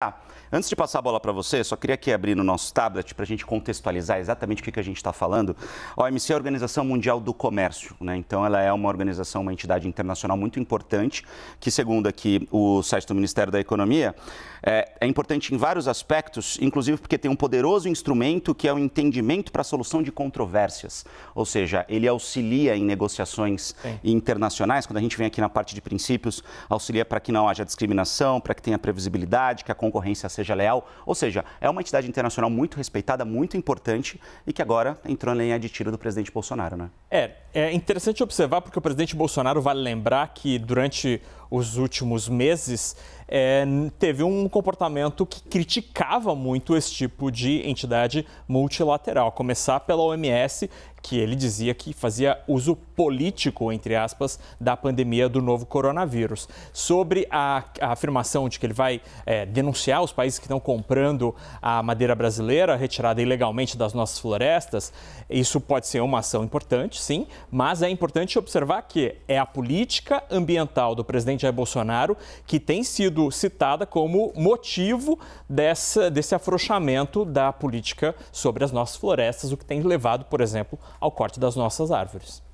Ah, antes de passar a bola para você, só queria aqui abrir no nosso tablet para a gente contextualizar exatamente o que, que a gente está falando. A OMC é a Organização Mundial do Comércio, né? então ela é uma organização, uma entidade internacional muito importante, que segundo aqui o site do Ministério da Economia, é, é importante em vários aspectos, inclusive porque tem um poderoso instrumento que é o entendimento para a solução de controvérsias, ou seja, ele auxilia em negociações Sim. internacionais, quando a gente vem aqui na parte de princípios, auxilia para que não haja discriminação, para que tenha previsibilidade, que a concorrência seja leal. Ou seja, é uma entidade internacional muito respeitada, muito importante e que agora entrou na linha de tiro do presidente Bolsonaro, né? É, é interessante observar porque o presidente Bolsonaro, vale lembrar que durante os últimos meses, é, teve um comportamento que criticava muito esse tipo de entidade multilateral, começar pela OMS, que ele dizia que fazia uso político, entre aspas, da pandemia do novo coronavírus. Sobre a, a afirmação de que ele vai é, denunciar os países que estão comprando a madeira brasileira retirada ilegalmente das nossas florestas, isso pode ser uma ação importante, sim, mas é importante observar que é a política ambiental do presidente presidente Jair Bolsonaro, que tem sido citada como motivo dessa, desse afrouxamento da política sobre as nossas florestas, o que tem levado, por exemplo, ao corte das nossas árvores.